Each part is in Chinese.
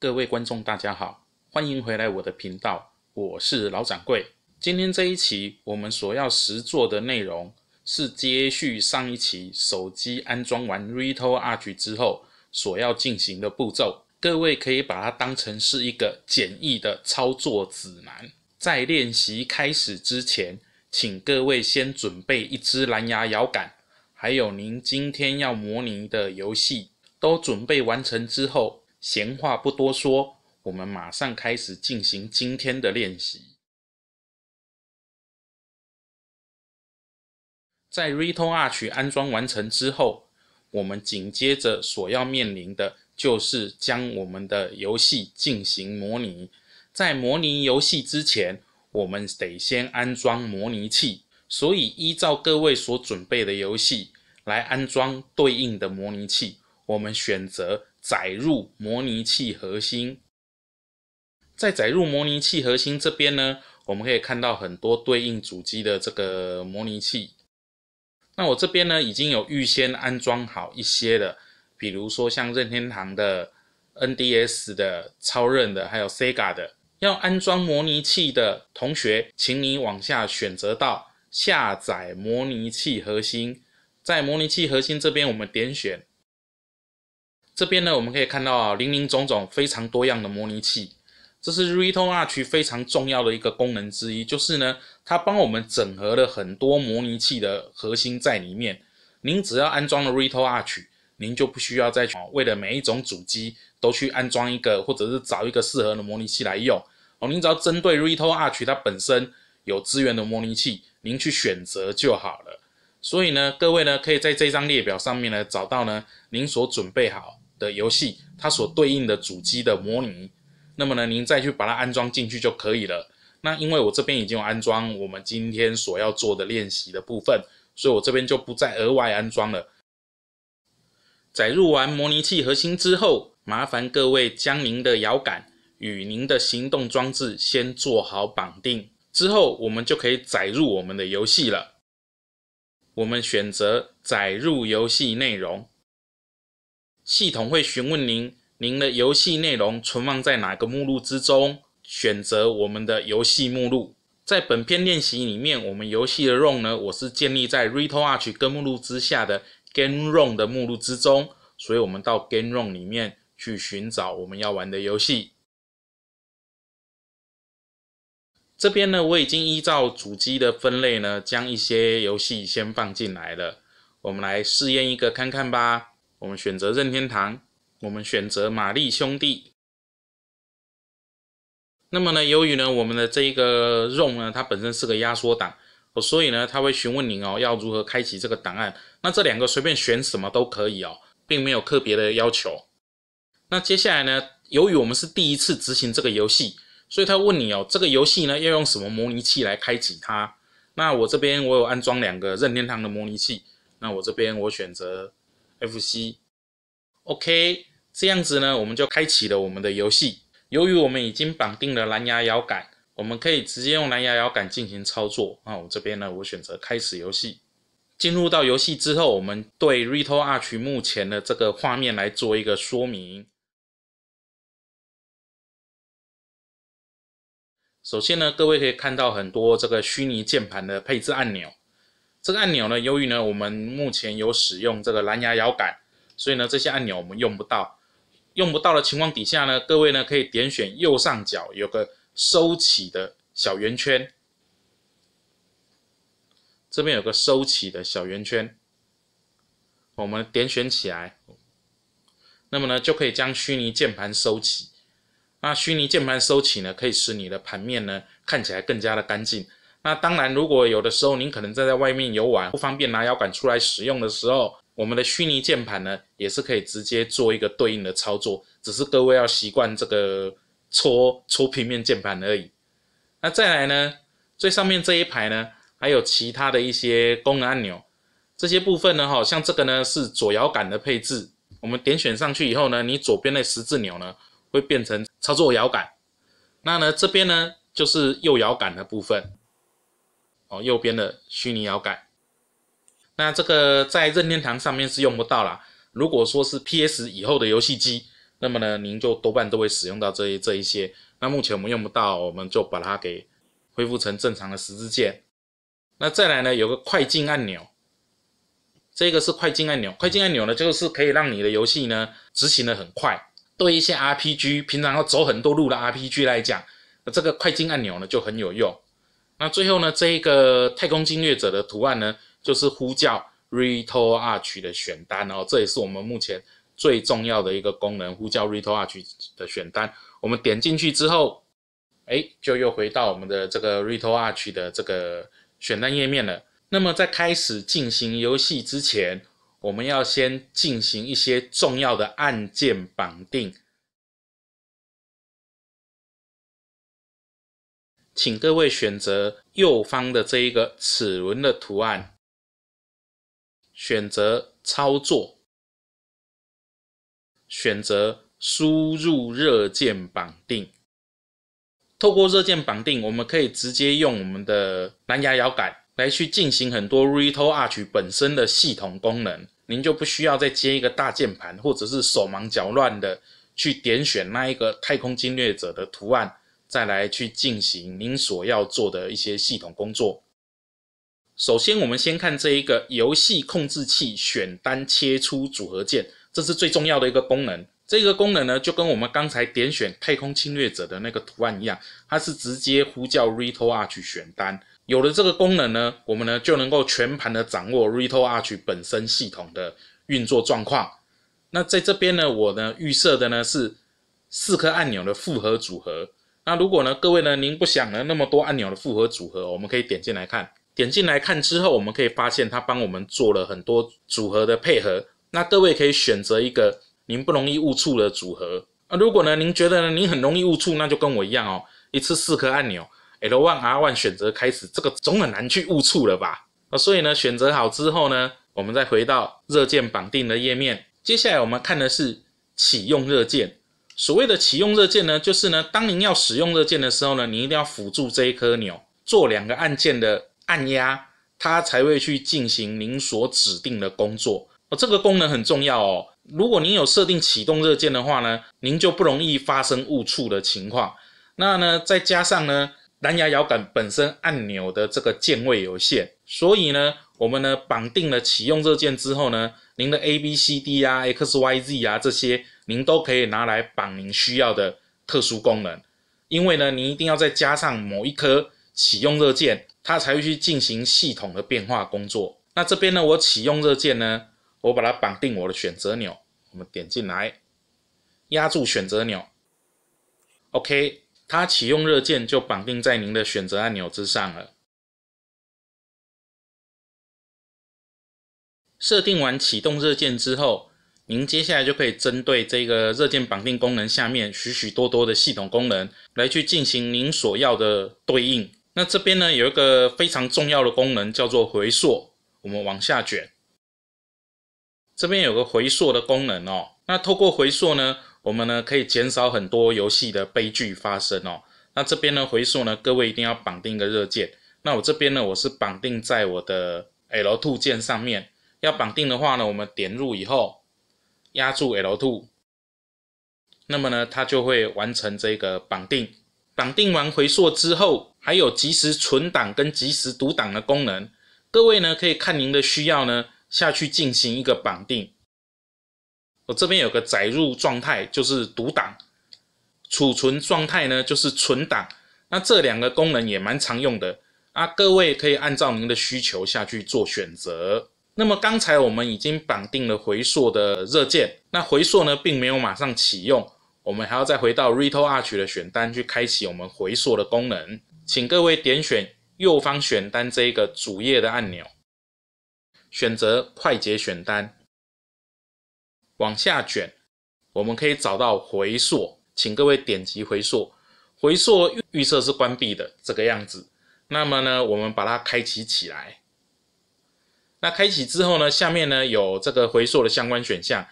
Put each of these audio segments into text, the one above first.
各位观众，大家好，欢迎回来我的频道，我是老掌柜。今天这一期我们所要实做的内容是接续上一期手机安装完 Rito Arch 之后所要进行的步骤。各位可以把它当成是一个简易的操作指南。在练习开始之前，请各位先准备一支蓝牙摇杆，还有您今天要模拟的游戏都准备完成之后。闲话不多说，我们马上开始进行今天的练习。在 r i t a o a r c h 安装完成之后，我们紧接着所要面临的就是将我们的游戏进行模拟。在模拟游戏之前，我们得先安装模拟器。所以，依照各位所准备的游戏来安装对应的模拟器。我们选择。载入模拟器核心，在载入模拟器核心这边呢，我们可以看到很多对应主机的这个模拟器。那我这边呢，已经有预先安装好一些的，比如说像任天堂的、NDS 的、超任的，还有 Sega 的。要安装模拟器的同学，请你往下选择到下载模拟器核心，在模拟器核心这边，我们点选。这边呢，我们可以看到啊，零零总总非常多样的模拟器，这是 Retool Arch 非常重要的一个功能之一，就是呢，它帮我们整合了很多模拟器的核心在里面。您只要安装了 Retool Arch，您就不需要再去为了每一种主机都去安装一个，或者是找一个适合的模拟器来用。哦，您只要针对 Retool Arch 它本身有资源的模拟器，您去选择就好了。所以呢，各位呢，可以在这张列表上面呢，找到呢您所准备好。的游戏，它所对应的主机的模拟，那么呢，您再去把它安装进去就可以了。那因为我这边已经有安装我们今天所要做的练习的部分，所以我这边就不再额外安装了。载入完模拟器核心之后，麻烦各位将您的摇杆与您的行动装置先做好绑定，之后我们就可以载入我们的游戏了。我们选择载入游戏内容。系统会询问您，您的游戏内容存放在哪个目录之中？选择我们的游戏目录。在本篇练习里面，我们游戏的 ROM 呢，我是建立在 r e t o r c h 根目录之下的 game ROM 的目录之中，所以我们到 game ROM 里面去寻找我们要玩的游戏。这边呢，我已经依照主机的分类呢，将一些游戏先放进来了。我们来试验一个看看吧。我们选择任天堂，我们选择玛丽兄弟。那么呢，由于呢我们的这个 ROM 呢，它本身是个压缩档，哦，所以呢，它会询问您哦，要如何开启这个档案？那这两个随便选什么都可以哦，并没有特别的要求。那接下来呢，由于我们是第一次执行这个游戏，所以他问你哦，这个游戏呢要用什么模拟器来开启它？那我这边我有安装两个任天堂的模拟器，那我这边我选择。F C，OK，这样子呢，我们就开启了我们的游戏。由于我们已经绑定了蓝牙摇杆，我们可以直接用蓝牙摇杆进行操作。那我这边呢，我选择开始游戏。进入到游戏之后，我们对 Retro Arch 目前的这个画面来做一个说明。首先呢，各位可以看到很多这个虚拟键盘的配置按钮。这个按钮呢，由于呢我们目前有使用这个蓝牙摇杆，所以呢这些按钮我们用不到。用不到的情况底下呢，各位呢可以点选右上角有个收起的小圆圈，这边有个收起的小圆圈，我们点选起来，那么呢就可以将虚拟键盘收起。那虚拟键盘收起呢，可以使你的盘面呢看起来更加的干净。那当然，如果有的时候您可能站在外面游玩，不方便拿摇杆出来使用的时候，我们的虚拟键盘呢，也是可以直接做一个对应的操作，只是各位要习惯这个搓搓平面键盘而已。那再来呢，最上面这一排呢，还有其他的一些功能按钮，这些部分呢，哈，像这个呢是左摇杆的配置，我们点选上去以后呢，你左边的十字钮呢会变成操作摇杆，那呢这边呢就是右摇杆的部分。哦，右边的虚拟摇杆，那这个在任天堂上面是用不到啦。如果说是 PS 以后的游戏机，那么呢，您就多半都会使用到这一这一些。那目前我们用不到，我们就把它给恢复成正常的十字键。那再来呢，有个快进按钮，这个是快进按钮。快进按钮呢，就是可以让你的游戏呢执行的很快。对一些 RPG，平常要走很多路的 RPG 来讲，这个快进按钮呢就很有用。那最后呢，这一个太空侵略者的图案呢，就是呼叫 r e t o r c h 的选单哦，这也是我们目前最重要的一个功能，呼叫 r e t o r c h 的选单。我们点进去之后，哎，就又回到我们的这个 r e t o r c h 的这个选单页面了。那么在开始进行游戏之前，我们要先进行一些重要的按键绑定。请各位选择右方的这一个齿轮的图案，选择操作，选择输入热键绑定。透过热键绑定，我们可以直接用我们的蓝牙摇杆来去进行很多 RetoR Arch 本身的系统功能。您就不需要再接一个大键盘，或者是手忙脚乱的去点选那一个太空侵略者的图案。再来去进行您所要做的一些系统工作。首先，我们先看这一个游戏控制器选单切出组合键，这是最重要的一个功能。这个功能呢，就跟我们刚才点选太空侵略者的那个图案一样，它是直接呼叫 RetroArch 选单。有了这个功能呢，我们呢就能够全盘的掌握 RetroArch 本身系统的运作状况。那在这边呢，我呢预设的呢是四颗按钮的复合组合。那如果呢，各位呢，您不想呢那么多按钮的复合组合，我们可以点进来看，点进来看之后，我们可以发现它帮我们做了很多组合的配合。那各位可以选择一个您不容易误触的组合啊。如果呢，您觉得呢您很容易误触，那就跟我一样哦，一次四颗按钮，L1 R1 选择开始，这个总很难去误触了吧？啊，所以呢，选择好之后呢，我们再回到热键绑定的页面。接下来我们看的是启用热键。所谓的启用热键呢，就是呢，当您要使用热键的时候呢，您一定要辅助这一颗钮做两个按键的按压，它才会去进行您所指定的工作。哦，这个功能很重要哦。如果您有设定启动热键的话呢，您就不容易发生误触的情况。那呢，再加上呢，蓝牙摇杆本身按钮的这个键位有限，所以呢，我们呢绑定了启用热键之后呢，您的 A、B、C、D 啊，X、Y、Z 啊这些。您都可以拿来绑您需要的特殊功能，因为呢，您一定要再加上某一颗启用热键，它才会去进行系统的变化工作。那这边呢，我启用热键呢，我把它绑定我的选择钮，我们点进来，压住选择钮，OK，它启用热键就绑定在您的选择按钮之上了。设定完启动热键之后。您接下来就可以针对这个热键绑定功能下面许许多多的系统功能来去进行您所要的对应。那这边呢有一个非常重要的功能叫做回溯，我们往下卷，这边有个回溯的功能哦。那透过回溯呢，我们呢可以减少很多游戏的悲剧发生哦。那这边呢回溯呢，各位一定要绑定个热键。那我这边呢我是绑定在我的 L2 键上面。要绑定的话呢，我们点入以后。压住 L2，那么呢，它就会完成这个绑定。绑定完回溯之后，还有即时存档跟即时读档的功能。各位呢，可以看您的需要呢下去进行一个绑定。我这边有个载入状态，就是读档；储存状态呢，就是存档。那这两个功能也蛮常用的啊，各位可以按照您的需求下去做选择。那么刚才我们已经绑定了回溯的热键，那回溯呢并没有马上启用，我们还要再回到 r e t o i l R h 的选单去开启我们回溯的功能。请各位点选右方选单这一个主页的按钮，选择快捷选单，往下卷，我们可以找到回溯，请各位点击回溯，回溯预预设是关闭的这个样子，那么呢我们把它开启起来。那开启之后呢，下面呢有这个回溯的相关选项。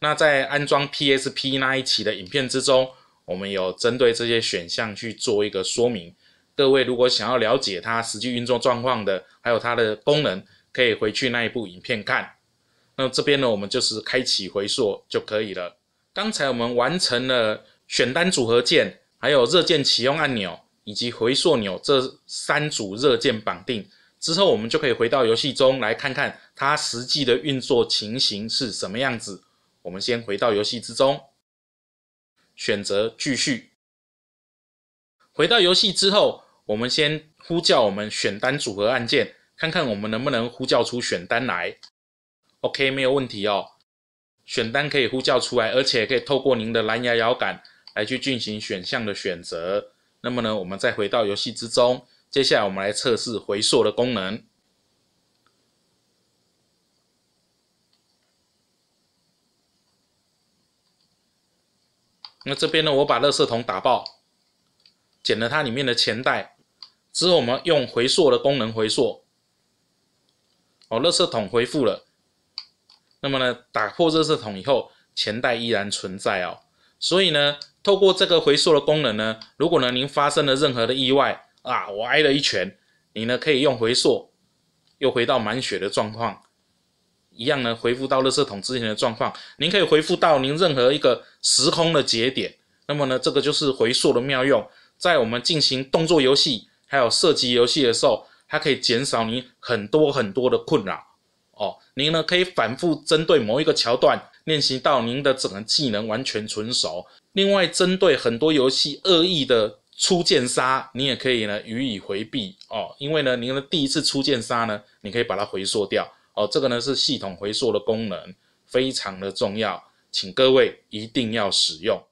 那在安装 PSP 那一期的影片之中，我们有针对这些选项去做一个说明。各位如果想要了解它实际运作状况的，还有它的功能，可以回去那一部影片看。那这边呢，我们就是开启回溯就可以了。刚才我们完成了选单组合键，还有热键启用按钮以及回溯钮这三组热键绑定。之后，我们就可以回到游戏中来看看它实际的运作情形是什么样子。我们先回到游戏之中，选择继续。回到游戏之后，我们先呼叫我们选单组合按键，看看我们能不能呼叫出选单来。OK，没有问题哦，选单可以呼叫出来，而且可以透过您的蓝牙摇杆来去进行选项的选择。那么呢，我们再回到游戏之中。接下来我们来测试回溯的功能。那这边呢，我把垃圾桶打爆，捡了它里面的钱袋，之后我们用回溯的功能回溯，哦，垃圾桶恢复了。那么呢，打破垃圾桶以后，钱袋依然存在哦。所以呢，透过这个回溯的功能呢，如果呢您发生了任何的意外，啊，我挨了一拳，你呢可以用回溯，又回到满血的状况，一样呢恢复到热射筒之前的状况。您可以恢复到您任何一个时空的节点。那么呢，这个就是回溯的妙用，在我们进行动作游戏还有射击游戏的时候，它可以减少您很多很多的困扰。哦，您呢可以反复针对某一个桥段练习到您的整个技能完全纯熟。另外，针对很多游戏恶意的。出见杀，你也可以呢，予以回避哦。因为呢，您的第一次出见杀呢，你可以把它回溯掉哦。这个呢是系统回溯的功能，非常的重要，请各位一定要使用。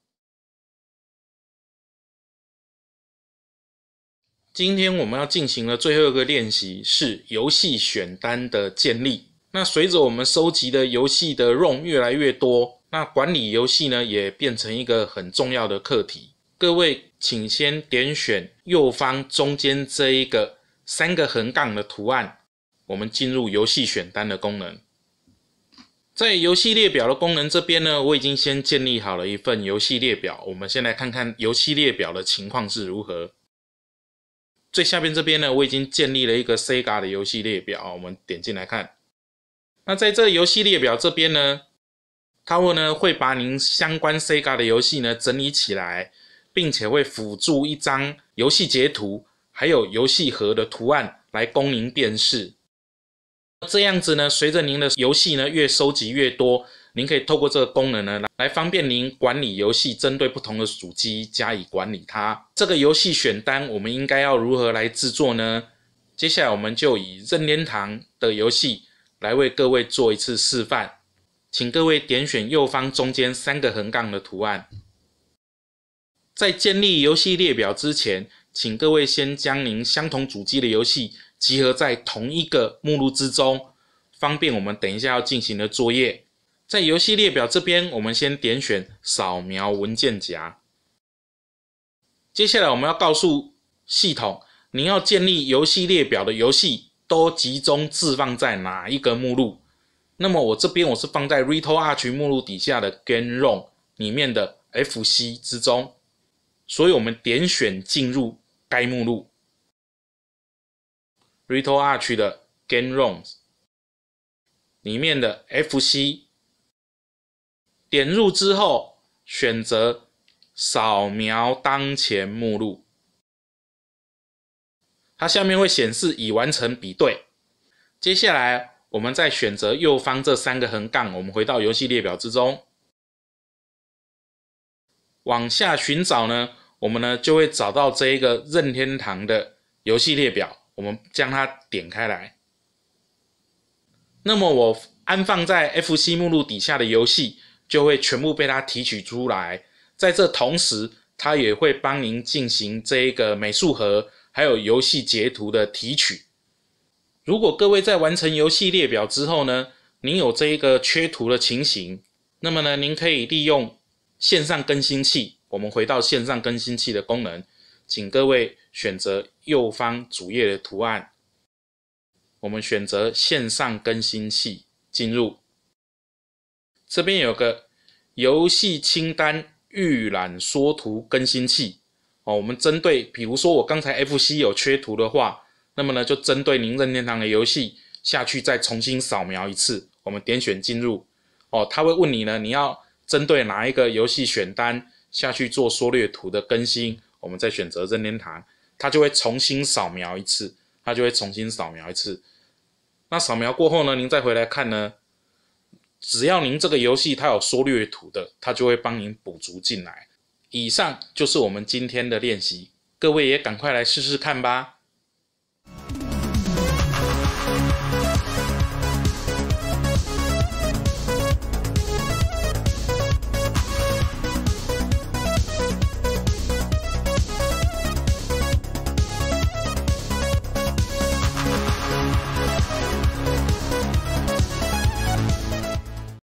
今天我们要进行的最后一个练习，是游戏选单的建立。那随着我们收集的游戏的 ROM 越来越多，那管理游戏呢，也变成一个很重要的课题。各位，请先点选右方中间这一个三个横杠的图案，我们进入游戏选单的功能。在游戏列表的功能这边呢，我已经先建立好了一份游戏列表。我们先来看看游戏列表的情况是如何。最下边这边呢，我已经建立了一个 Sega 的游戏列表。我们点进来看，那在这游戏列表这边呢，它会呢会把您相关 Sega 的游戏呢整理起来。并且会辅助一张游戏截图，还有游戏盒的图案来供您辨识。这样子呢，随着您的游戏呢越收集越多，您可以透过这个功能呢来方便您管理游戏，针对不同的主机加以管理它。这个游戏选单我们应该要如何来制作呢？接下来我们就以任天堂的游戏来为各位做一次示范，请各位点选右方中间三个横杠的图案。在建立游戏列表之前，请各位先将您相同主机的游戏集合在同一个目录之中，方便我们等一下要进行的作业。在游戏列表这边，我们先点选扫描文件夹。接下来，我们要告诉系统，您要建立游戏列表的游戏都集中置放在哪一个目录？那么我这边我是放在 r e t a o a r c h 目录底下的 game rom 里面的 FC 之中。所以我们点选进入该目录，RetroArch 的 Game ROMs 里面的 FC，点入之后选择扫描当前目录，它下面会显示已完成比对。接下来我们再选择右方这三个横杠，我们回到游戏列表之中，往下寻找呢？我们呢就会找到这一个任天堂的游戏列表，我们将它点开来。那么我安放在 FC 目录底下的游戏就会全部被它提取出来。在这同时，它也会帮您进行这一个美术盒还有游戏截图的提取。如果各位在完成游戏列表之后呢，您有这一个缺图的情形，那么呢您可以利用线上更新器。我们回到线上更新器的功能，请各位选择右方主页的图案，我们选择线上更新器进入，这边有个游戏清单预览缩图更新器哦。我们针对，比如说我刚才 FC 有缺图的话，那么呢就针对您任天堂的游戏下去再重新扫描一次。我们点选进入哦，他会问你呢，你要针对哪一个游戏选单？下去做缩略图的更新，我们再选择任天堂，它就会重新扫描一次，它就会重新扫描一次。那扫描过后呢？您再回来看呢，只要您这个游戏它有缩略图的，它就会帮您补足进来。以上就是我们今天的练习，各位也赶快来试试看吧。